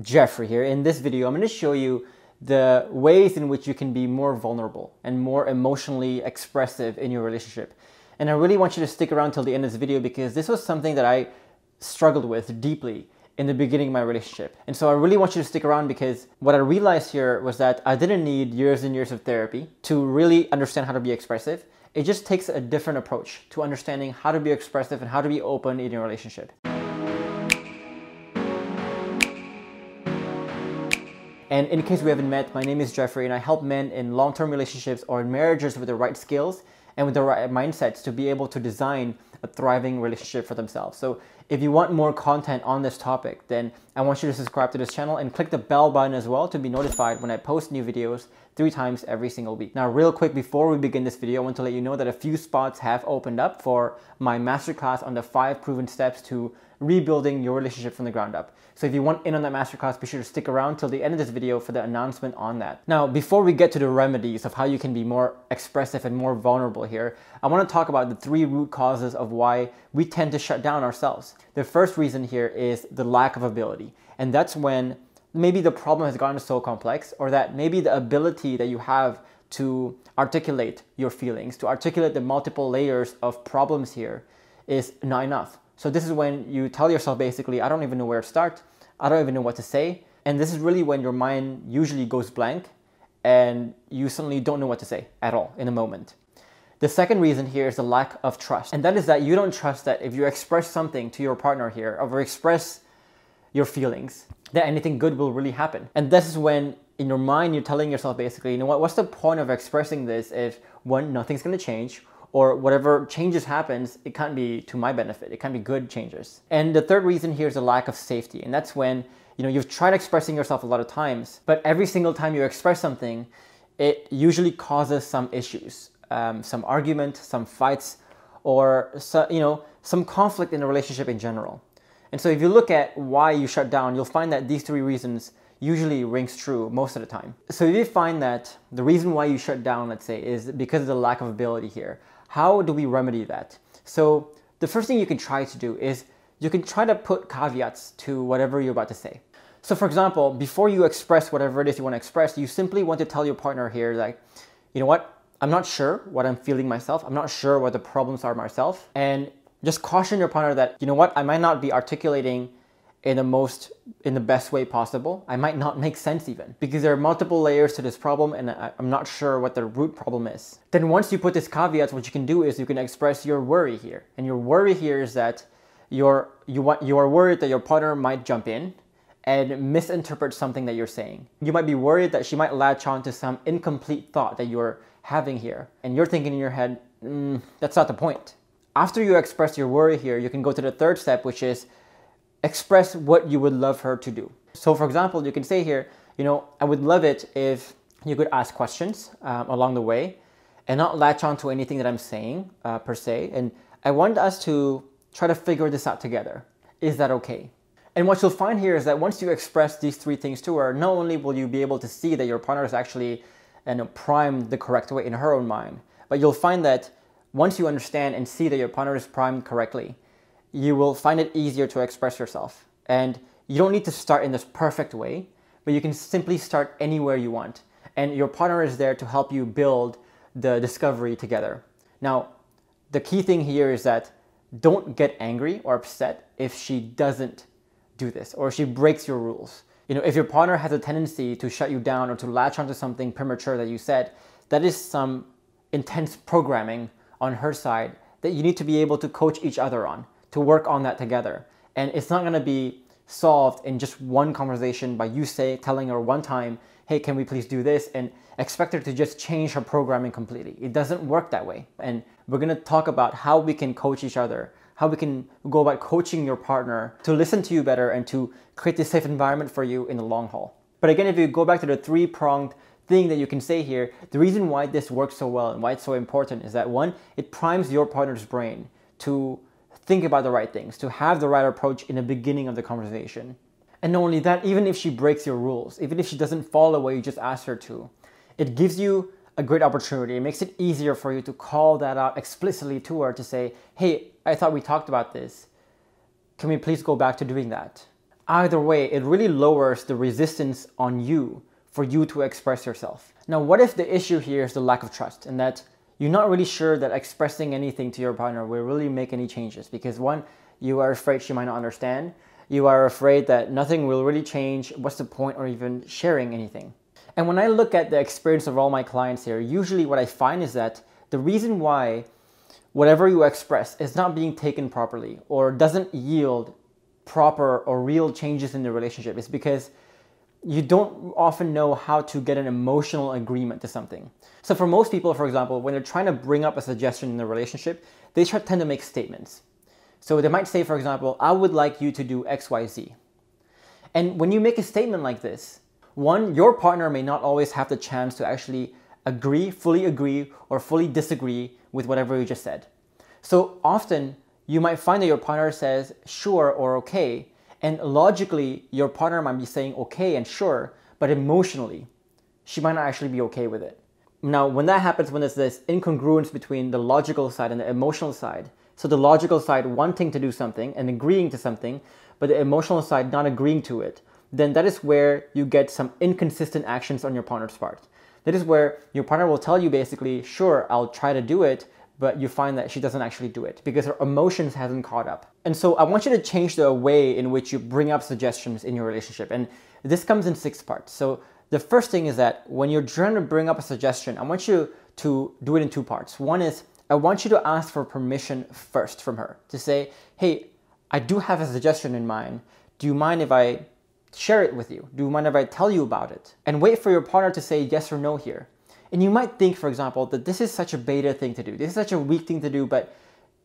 Jeffrey here. In this video, I'm going to show you the ways in which you can be more vulnerable and more emotionally expressive in your relationship. And I really want you to stick around till the end of this video because this was something that I struggled with deeply in the beginning of my relationship. And so I really want you to stick around because what I realized here was that I didn't need years and years of therapy to really understand how to be expressive. It just takes a different approach to understanding how to be expressive and how to be open in your relationship. And in case we haven't met, my name is Jeffrey and I help men in long-term relationships or in marriages with the right skills and with the right mindsets to be able to design a thriving relationship for themselves. So if you want more content on this topic, then I want you to subscribe to this channel and click the bell button as well to be notified when I post new videos three times every single week. Now, real quick, before we begin this video, I want to let you know that a few spots have opened up for my masterclass on the five proven steps to rebuilding your relationship from the ground up. So if you want in on that masterclass, be sure to stick around till the end of this video for the announcement on that. Now, before we get to the remedies of how you can be more expressive and more vulnerable here, I wanna talk about the three root causes of why we tend to shut down ourselves. The first reason here is the lack of ability. And that's when maybe the problem has gotten so complex or that maybe the ability that you have to articulate your feelings, to articulate the multiple layers of problems here is not enough. So this is when you tell yourself basically, I don't even know where to start. I don't even know what to say. And this is really when your mind usually goes blank and you suddenly don't know what to say at all in a moment. The second reason here is the lack of trust. And that is that you don't trust that if you express something to your partner here or express your feelings, that anything good will really happen. And this is when in your mind you're telling yourself basically, you know what, what's the point of expressing this if one, nothing's gonna change, or whatever changes happens, it can't be to my benefit. It can't be good changes. And the third reason here is a lack of safety. And that's when, you know, you've tried expressing yourself a lot of times, but every single time you express something, it usually causes some issues um, some argument, some fights, or so, you know some conflict in the relationship in general. And so if you look at why you shut down, you'll find that these three reasons usually rings true most of the time. So if you find that the reason why you shut down, let's say, is because of the lack of ability here, how do we remedy that? So the first thing you can try to do is you can try to put caveats to whatever you're about to say. So for example, before you express whatever it is you want to express, you simply want to tell your partner here like, you know what, I'm not sure what I'm feeling myself. I'm not sure what the problems are myself. And just caution your partner that, you know what, I might not be articulating in the most, in the best way possible. I might not make sense even because there are multiple layers to this problem and I, am not sure what the root problem is. Then once you put this caveat, what you can do is you can express your worry here. And your worry here is that you're, you, want, you are worried that your partner might jump in and misinterpret something that you're saying. You might be worried that she might latch on to some incomplete thought that you're having here. And you're thinking in your head, mm, that's not the point. After you express your worry here, you can go to the third step, which is express what you would love her to do. So for example, you can say here, you know, I would love it if you could ask questions um, along the way and not latch on to anything that I'm saying uh, per se. And I want us to try to figure this out together. Is that okay? And what you'll find here is that once you express these three things to her, not only will you be able to see that your partner is actually and primed the correct way in her own mind. But you'll find that once you understand and see that your partner is primed correctly, you will find it easier to express yourself. And you don't need to start in this perfect way, but you can simply start anywhere you want. And your partner is there to help you build the discovery together. Now, the key thing here is that don't get angry or upset if she doesn't do this or she breaks your rules you know, if your partner has a tendency to shut you down or to latch onto something premature that you said, that is some intense programming on her side that you need to be able to coach each other on, to work on that together. And it's not gonna be solved in just one conversation by you say telling her one time, hey, can we please do this? And expect her to just change her programming completely. It doesn't work that way. And we're gonna talk about how we can coach each other how we can go about coaching your partner to listen to you better and to create a safe environment for you in the long haul. But again, if you go back to the three pronged thing that you can say here, the reason why this works so well and why it's so important is that one, it primes your partner's brain to think about the right things, to have the right approach in the beginning of the conversation. And not only that, even if she breaks your rules, even if she doesn't follow what you just asked her to, it gives you a great opportunity. It makes it easier for you to call that out explicitly to her to say, hey, I thought we talked about this. Can we please go back to doing that? Either way, it really lowers the resistance on you for you to express yourself. Now, what if the issue here is the lack of trust and that you're not really sure that expressing anything to your partner will really make any changes because one, you are afraid she might not understand. You are afraid that nothing will really change. What's the point or even sharing anything? And when I look at the experience of all my clients here, usually what I find is that the reason why whatever you express is not being taken properly or doesn't yield proper or real changes in the relationship is because you don't often know how to get an emotional agreement to something. So, for most people, for example, when they're trying to bring up a suggestion in the relationship, they tend to make statements. So, they might say, for example, I would like you to do XYZ. And when you make a statement like this, one, your partner may not always have the chance to actually agree, fully agree, or fully disagree with whatever you just said. So often you might find that your partner says sure or okay, and logically your partner might be saying okay and sure, but emotionally she might not actually be okay with it. Now, when that happens, when there's this incongruence between the logical side and the emotional side, so the logical side wanting to do something and agreeing to something, but the emotional side not agreeing to it, then that is where you get some inconsistent actions on your partner's part. It is where your partner will tell you basically, sure, I'll try to do it, but you find that she doesn't actually do it because her emotions hasn't caught up. And so I want you to change the way in which you bring up suggestions in your relationship. And this comes in six parts. So the first thing is that when you're trying to bring up a suggestion, I want you to do it in two parts. One is I want you to ask for permission first from her to say, hey, I do have a suggestion in mind. Do you mind if I share it with you? Do you mind if I tell you about it? And wait for your partner to say yes or no here. And you might think, for example, that this is such a beta thing to do. This is such a weak thing to do, but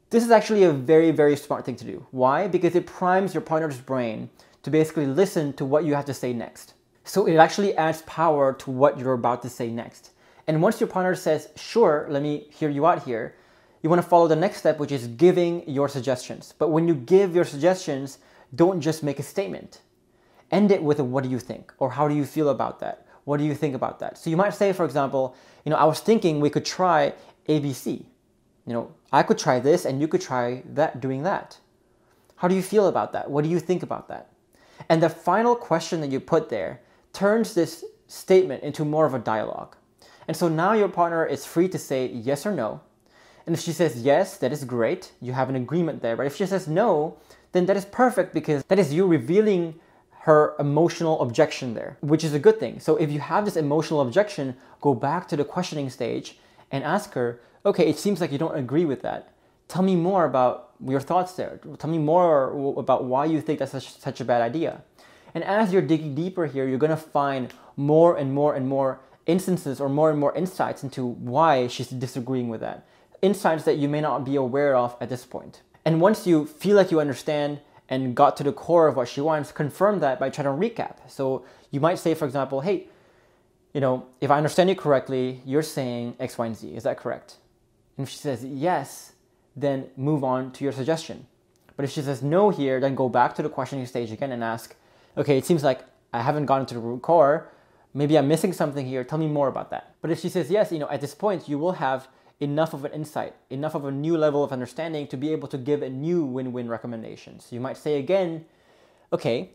this is actually a very, very smart thing to do. Why? Because it primes your partner's brain to basically listen to what you have to say next. So it actually adds power to what you're about to say next. And once your partner says, sure, let me hear you out here, you wanna follow the next step, which is giving your suggestions. But when you give your suggestions, don't just make a statement end it with a, what do you think or how do you feel about that? What do you think about that? So you might say, for example, you know, I was thinking we could try ABC. You know, I could try this and you could try that doing that. How do you feel about that? What do you think about that? And the final question that you put there turns this statement into more of a dialogue. And so now your partner is free to say yes or no. And if she says yes, that is great. You have an agreement there. But if she says no, then that is perfect because that is you revealing her emotional objection there, which is a good thing. So if you have this emotional objection, go back to the questioning stage and ask her, okay, it seems like you don't agree with that. Tell me more about your thoughts there. Tell me more about why you think that's such, such a bad idea. And as you're digging deeper here, you're gonna find more and more and more instances or more and more insights into why she's disagreeing with that. Insights that you may not be aware of at this point. And once you feel like you understand, and got to the core of what she wants, confirm that by trying to recap. So you might say, for example, hey, you know, if I understand you correctly, you're saying X, Y, and Z. Is that correct? And if she says yes, then move on to your suggestion. But if she says no here, then go back to the questioning stage again and ask, okay, it seems like I haven't gotten to the root core. Maybe I'm missing something here. Tell me more about that. But if she says yes, you know, at this point, you will have enough of an insight, enough of a new level of understanding to be able to give a new win-win recommendation. So you might say again, okay,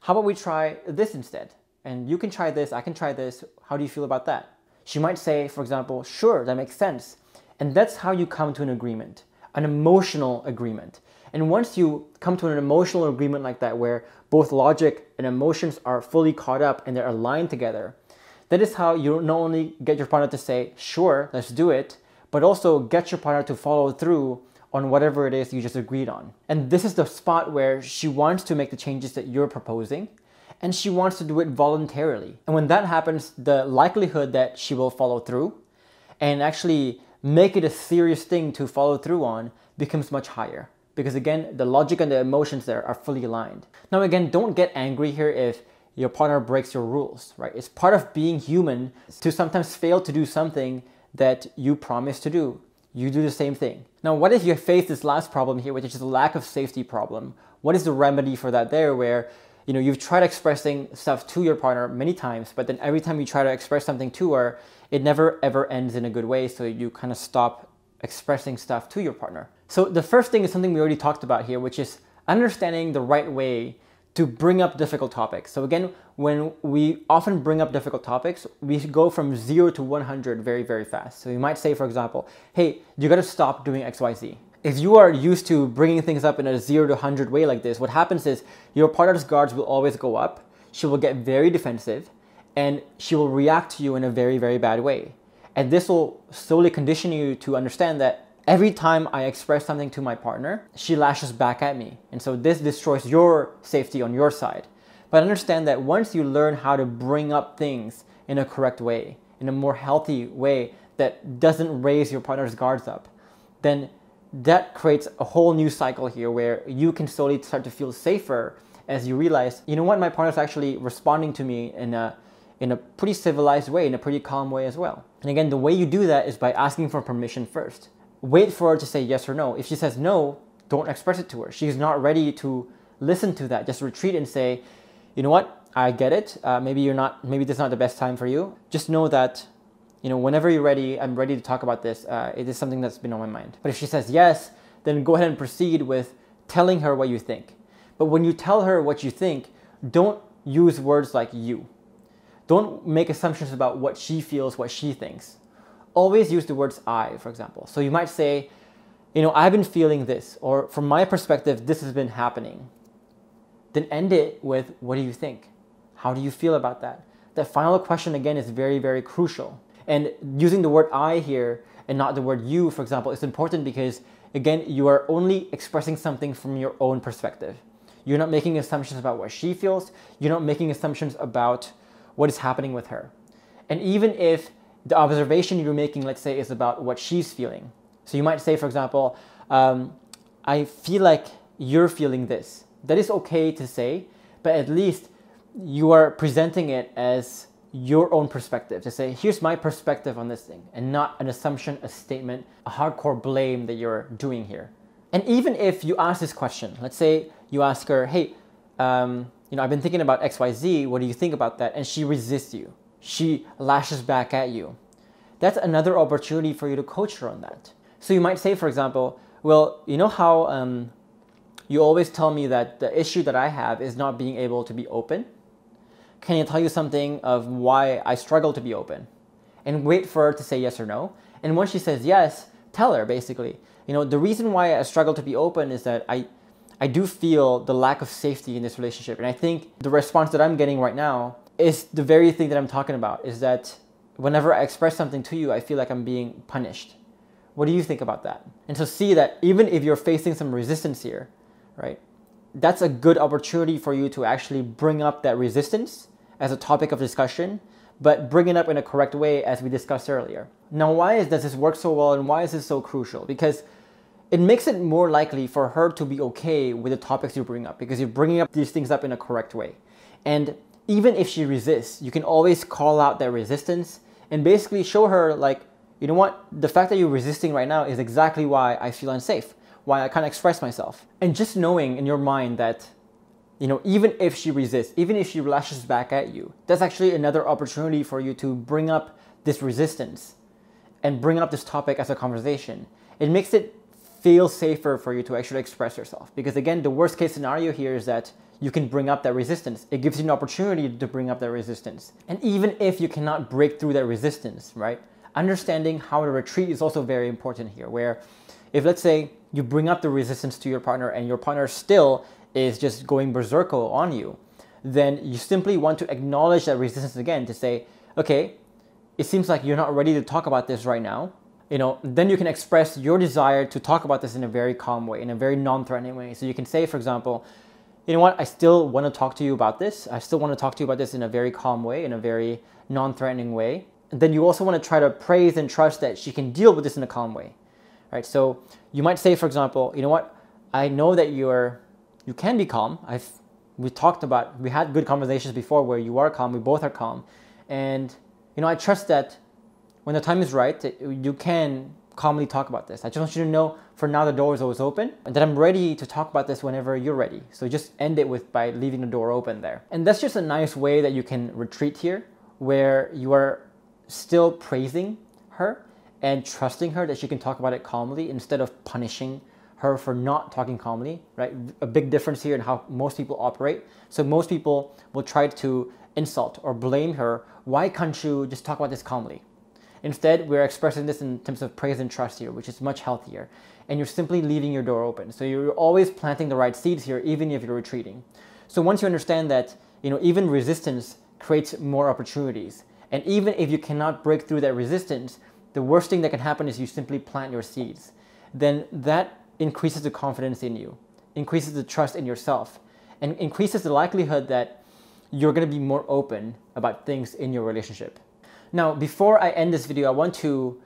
how about we try this instead? And you can try this, I can try this. How do you feel about that? She might say, for example, sure, that makes sense. And that's how you come to an agreement, an emotional agreement. And once you come to an emotional agreement like that, where both logic and emotions are fully caught up and they're aligned together, that is how you not only get your partner to say, sure, let's do it, but also get your partner to follow through on whatever it is you just agreed on. And this is the spot where she wants to make the changes that you're proposing and she wants to do it voluntarily. And when that happens, the likelihood that she will follow through and actually make it a serious thing to follow through on becomes much higher. Because again, the logic and the emotions there are fully aligned. Now, again, don't get angry here if your partner breaks your rules, right? It's part of being human to sometimes fail to do something that you promised to do. You do the same thing. Now, what if you face this last problem here, which is the lack of safety problem? What is the remedy for that there where you know you've tried expressing stuff to your partner many times, but then every time you try to express something to her, it never ever ends in a good way, so you kind of stop expressing stuff to your partner. So the first thing is something we already talked about here, which is understanding the right way to bring up difficult topics. So again, when we often bring up difficult topics, we go from zero to 100 very, very fast. So you might say, for example, hey, you gotta stop doing XYZ. If you are used to bringing things up in a zero to 100 way like this, what happens is your partner's guards will always go up, she will get very defensive, and she will react to you in a very, very bad way. And this will slowly condition you to understand that every time I express something to my partner, she lashes back at me. And so this destroys your safety on your side. But understand that once you learn how to bring up things in a correct way, in a more healthy way that doesn't raise your partner's guards up, then that creates a whole new cycle here where you can slowly start to feel safer as you realize, you know what, my partner's actually responding to me in a in a pretty civilized way, in a pretty calm way as well. And again, the way you do that is by asking for permission first wait for her to say yes or no. If she says no, don't express it to her. She's not ready to listen to that. Just retreat and say, you know what, I get it. Uh, maybe you're not, maybe this is not the best time for you. Just know that, you know, whenever you're ready, I'm ready to talk about this. Uh, it is something that's been on my mind. But if she says yes, then go ahead and proceed with telling her what you think. But when you tell her what you think, don't use words like you. Don't make assumptions about what she feels, what she thinks always use the words I, for example. So you might say, you know, I've been feeling this, or from my perspective, this has been happening. Then end it with, what do you think? How do you feel about that? That final question, again, is very, very crucial. And using the word I here and not the word you, for example, is important because, again, you are only expressing something from your own perspective. You're not making assumptions about what she feels, you're not making assumptions about what is happening with her. And even if the observation you're making, let's say, is about what she's feeling. So you might say, for example, um, I feel like you're feeling this. That is okay to say, but at least you are presenting it as your own perspective to say, here's my perspective on this thing, and not an assumption, a statement, a hardcore blame that you're doing here. And even if you ask this question, let's say you ask her, hey, um, you know, I've been thinking about XYZ, what do you think about that? And she resists you she lashes back at you. That's another opportunity for you to coach her on that. So you might say, for example, well, you know how um, you always tell me that the issue that I have is not being able to be open? Can I tell you something of why I struggle to be open? And wait for her to say yes or no. And once she says yes, tell her basically, you know, the reason why I struggle to be open is that I, I do feel the lack of safety in this relationship. And I think the response that I'm getting right now is the very thing that I'm talking about is that whenever I express something to you, I feel like I'm being punished. What do you think about that? And so see that even if you're facing some resistance here, right, that's a good opportunity for you to actually bring up that resistance as a topic of discussion, but bring it up in a correct way as we discussed earlier. Now, why is, does this work so well and why is this so crucial? Because it makes it more likely for her to be okay with the topics you bring up because you're bringing up these things up in a correct way. And even if she resists, you can always call out that resistance and basically show her like, you know what, the fact that you're resisting right now is exactly why I feel unsafe, why I can't express myself. And just knowing in your mind that, you know, even if she resists, even if she lashes back at you, that's actually another opportunity for you to bring up this resistance and bring up this topic as a conversation. It makes it feel safer for you to actually express yourself. Because again, the worst case scenario here is that you can bring up that resistance. It gives you an opportunity to bring up that resistance. And even if you cannot break through that resistance, right? Understanding how to retreat is also very important here, where if let's say you bring up the resistance to your partner and your partner still is just going berserk on you, then you simply want to acknowledge that resistance again to say, okay, it seems like you're not ready to talk about this right now. You know, then you can express your desire to talk about this in a very calm way, in a very non-threatening way. So you can say, for example, you know what, I still want to talk to you about this. I still want to talk to you about this in a very calm way, in a very non threatening way. And then you also want to try to praise and trust that she can deal with this in a calm way. Right? So you might say, for example, you know what, I know that you're you can be calm. I've we talked about we had good conversations before where you are calm, we both are calm. And you know, I trust that when the time is right, you can calmly talk about this. I just want you to know for now the door is always open and that I'm ready to talk about this whenever you're ready. So just end it with by leaving the door open there. And that's just a nice way that you can retreat here where you are still praising her and trusting her that she can talk about it calmly instead of punishing her for not talking calmly, right? A big difference here in how most people operate. So most people will try to insult or blame her. Why can't you just talk about this calmly? Instead, we're expressing this in terms of praise and trust here, which is much healthier. And you're simply leaving your door open. So you're always planting the right seeds here, even if you're retreating. So once you understand that, you know, even resistance creates more opportunities. And even if you cannot break through that resistance, the worst thing that can happen is you simply plant your seeds. Then that increases the confidence in you, increases the trust in yourself, and increases the likelihood that you're going to be more open about things in your relationship. Now, before I end this video, I want to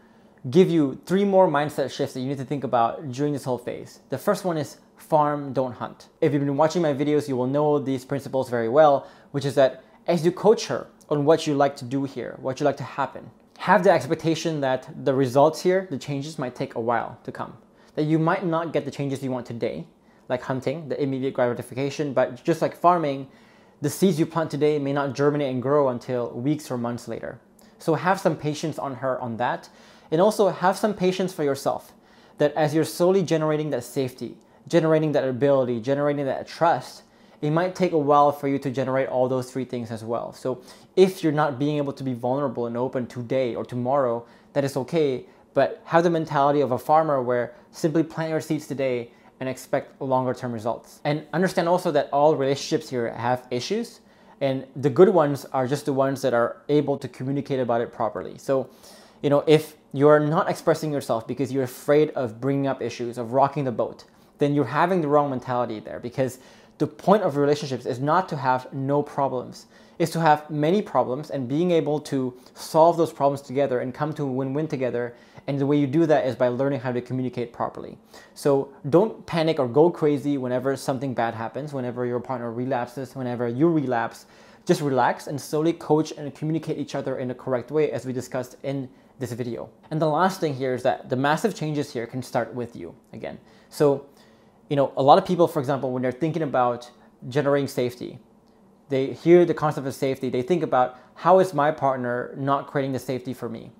give you three more mindset shifts that you need to think about during this whole phase. The first one is farm, don't hunt. If you've been watching my videos, you will know these principles very well, which is that as you coach her on what you like to do here, what you like to happen, have the expectation that the results here, the changes might take a while to come. That you might not get the changes you want today, like hunting, the immediate gratification, but just like farming, the seeds you plant today may not germinate and grow until weeks or months later. So have some patience on her on that. And also have some patience for yourself that as you're slowly generating that safety, generating that ability, generating that trust, it might take a while for you to generate all those three things as well. So if you're not being able to be vulnerable and open today or tomorrow, that is okay, but have the mentality of a farmer where simply plant your seeds today and expect longer term results. And understand also that all relationships here have issues and the good ones are just the ones that are able to communicate about it properly. So, you know, if you're not expressing yourself because you're afraid of bringing up issues, of rocking the boat, then you're having the wrong mentality there because the point of relationships is not to have no problems, is to have many problems and being able to solve those problems together and come to a win-win together and the way you do that is by learning how to communicate properly. So don't panic or go crazy whenever something bad happens, whenever your partner relapses, whenever you relapse. Just relax and slowly coach and communicate each other in the correct way as we discussed in this video. And the last thing here is that the massive changes here can start with you again. So, you know, a lot of people, for example, when they're thinking about generating safety, they hear the concept of safety, they think about how is my partner not creating the safety for me?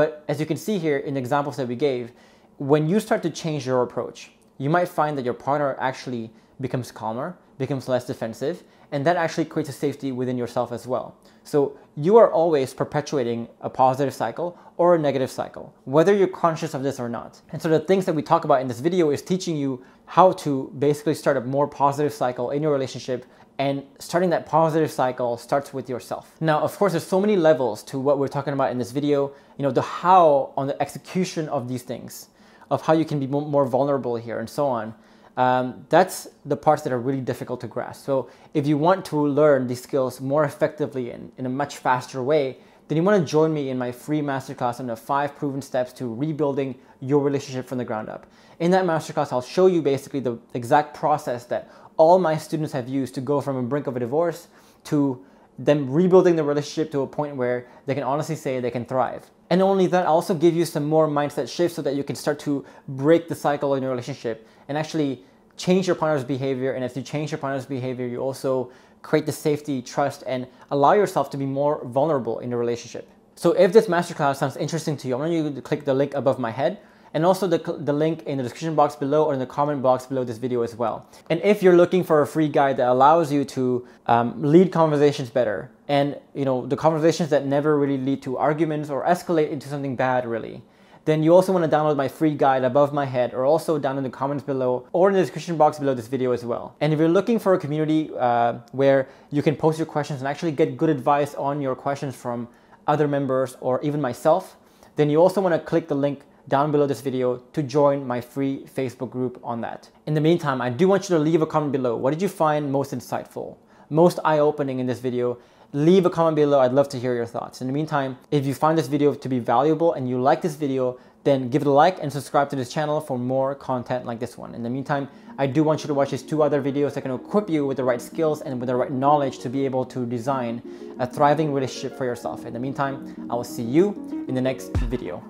But as you can see here in the examples that we gave, when you start to change your approach, you might find that your partner actually becomes calmer, becomes less defensive, and that actually creates a safety within yourself as well. So you are always perpetuating a positive cycle or a negative cycle, whether you're conscious of this or not. And so the things that we talk about in this video is teaching you how to basically start a more positive cycle in your relationship and starting that positive cycle starts with yourself. Now, of course, there's so many levels to what we're talking about in this video. You know, the how on the execution of these things, of how you can be more vulnerable here and so on. Um, that's the parts that are really difficult to grasp. So if you want to learn these skills more effectively and in a much faster way, then you want to join me in my free masterclass on the five proven steps to rebuilding your relationship from the ground up. In that masterclass, I'll show you basically the exact process that all my students have used to go from a brink of a divorce to them rebuilding the relationship to a point where they can honestly say they can thrive. And only that, also give you some more mindset shifts so that you can start to break the cycle in your relationship and actually change your partner's behavior. And if you change your partner's behavior, you also create the safety, trust, and allow yourself to be more vulnerable in the relationship. So if this masterclass sounds interesting to you, I want you to click the link above my head and also the, the link in the description box below or in the comment box below this video as well. And if you're looking for a free guide that allows you to um, lead conversations better and you know the conversations that never really lead to arguments or escalate into something bad really, then you also want to download my free guide above my head or also down in the comments below or in the description box below this video as well. And if you're looking for a community uh, where you can post your questions and actually get good advice on your questions from other members or even myself, then you also want to click the link down below this video to join my free Facebook group on that. In the meantime, I do want you to leave a comment below. What did you find most insightful, most eye-opening in this video? Leave a comment below. I'd love to hear your thoughts. In the meantime, if you find this video to be valuable and you like this video, then give it a like and subscribe to this channel for more content like this one. In the meantime, I do want you to watch these two other videos that can equip you with the right skills and with the right knowledge to be able to design a thriving relationship for yourself. In the meantime, I will see you in the next video.